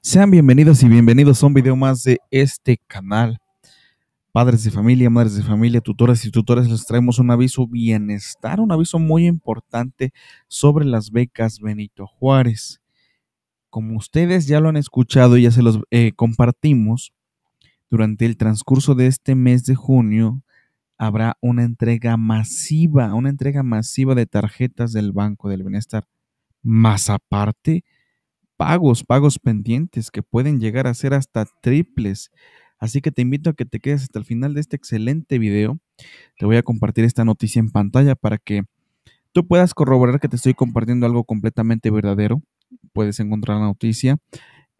Sean bienvenidos y bienvenidos a un video más de este canal. Padres de familia, madres de familia, tutores y tutores, les traemos un aviso bienestar, un aviso muy importante sobre las becas Benito Juárez. Como ustedes ya lo han escuchado y ya se los eh, compartimos, durante el transcurso de este mes de junio habrá una entrega masiva, una entrega masiva de tarjetas del Banco del Bienestar. Más aparte, pagos, pagos pendientes que pueden llegar a ser hasta triples. Así que te invito a que te quedes hasta el final de este excelente video. Te voy a compartir esta noticia en pantalla para que tú puedas corroborar que te estoy compartiendo algo completamente verdadero. Puedes encontrar la noticia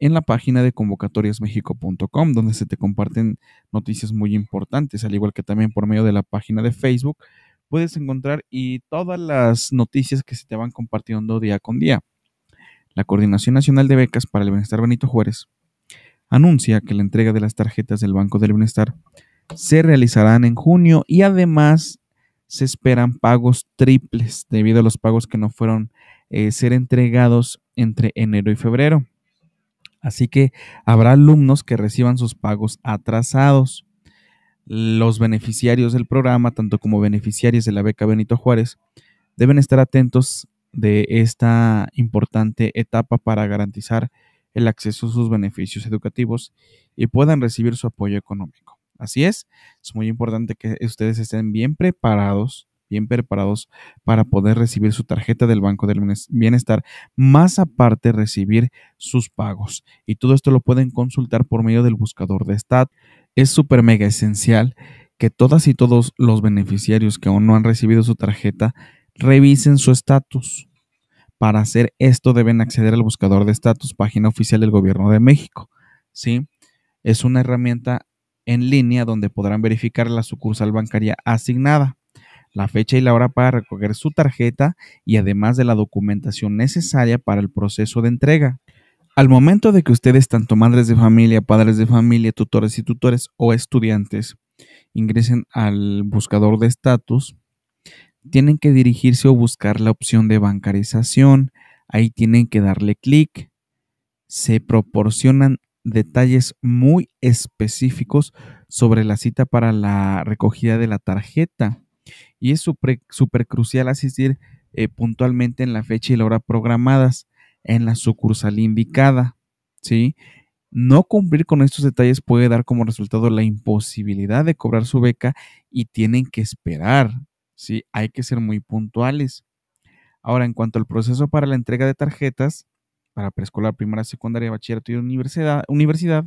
en la página de convocatoriasmexico.com, donde se te comparten noticias muy importantes, al igual que también por medio de la página de Facebook, puedes encontrar y todas las noticias que se te van compartiendo día con día la Coordinación Nacional de Becas para el Bienestar Benito Juárez anuncia que la entrega de las tarjetas del Banco del Bienestar se realizarán en junio y además se esperan pagos triples debido a los pagos que no fueron eh, ser entregados entre enero y febrero. Así que habrá alumnos que reciban sus pagos atrasados. Los beneficiarios del programa, tanto como beneficiarios de la beca Benito Juárez, deben estar atentos de esta importante etapa para garantizar el acceso a sus beneficios educativos y puedan recibir su apoyo económico. Así es, es muy importante que ustedes estén bien preparados, bien preparados para poder recibir su tarjeta del Banco del Bienestar, más aparte recibir sus pagos. Y todo esto lo pueden consultar por medio del buscador de Stat. Es súper mega esencial que todas y todos los beneficiarios que aún no han recibido su tarjeta Revisen su estatus. Para hacer esto deben acceder al buscador de estatus, página oficial del Gobierno de México. ¿sí? Es una herramienta en línea donde podrán verificar la sucursal bancaria asignada, la fecha y la hora para recoger su tarjeta y además de la documentación necesaria para el proceso de entrega. Al momento de que ustedes, tanto madres de familia, padres de familia, tutores y tutores o estudiantes, ingresen al buscador de estatus, tienen que dirigirse o buscar la opción de bancarización. Ahí tienen que darle clic. Se proporcionan detalles muy específicos sobre la cita para la recogida de la tarjeta. Y es súper crucial asistir eh, puntualmente en la fecha y la hora programadas en la sucursal indicada. ¿sí? No cumplir con estos detalles puede dar como resultado la imposibilidad de cobrar su beca y tienen que esperar ¿sí? Hay que ser muy puntuales. Ahora, en cuanto al proceso para la entrega de tarjetas, para preescolar, primaria, secundaria, bachillerato y universidad, universidad,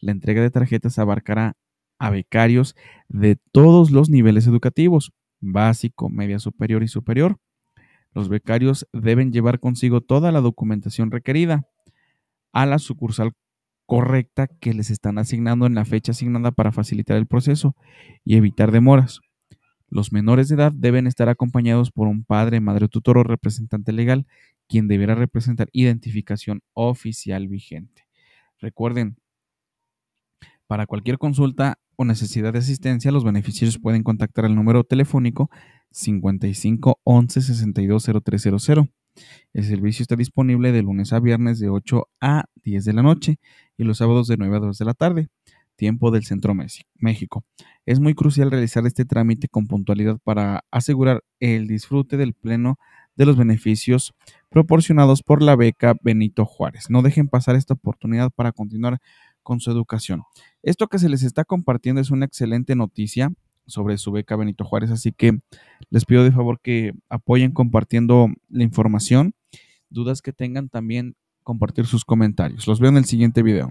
la entrega de tarjetas abarcará a becarios de todos los niveles educativos, básico, media superior y superior. Los becarios deben llevar consigo toda la documentación requerida a la sucursal correcta que les están asignando en la fecha asignada para facilitar el proceso y evitar demoras. Los menores de edad deben estar acompañados por un padre, madre tutor o representante legal, quien deberá representar identificación oficial vigente. Recuerden, para cualquier consulta o necesidad de asistencia, los beneficiarios pueden contactar al número telefónico 55 11 62 0300. El servicio está disponible de lunes a viernes de 8 a 10 de la noche y los sábados de 9 a 2 de la tarde, tiempo del Centro México. Es muy crucial realizar este trámite con puntualidad para asegurar el disfrute del pleno de los beneficios proporcionados por la beca Benito Juárez. No dejen pasar esta oportunidad para continuar con su educación. Esto que se les está compartiendo es una excelente noticia sobre su beca Benito Juárez, así que les pido de favor que apoyen compartiendo la información. Dudas que tengan también compartir sus comentarios. Los veo en el siguiente video.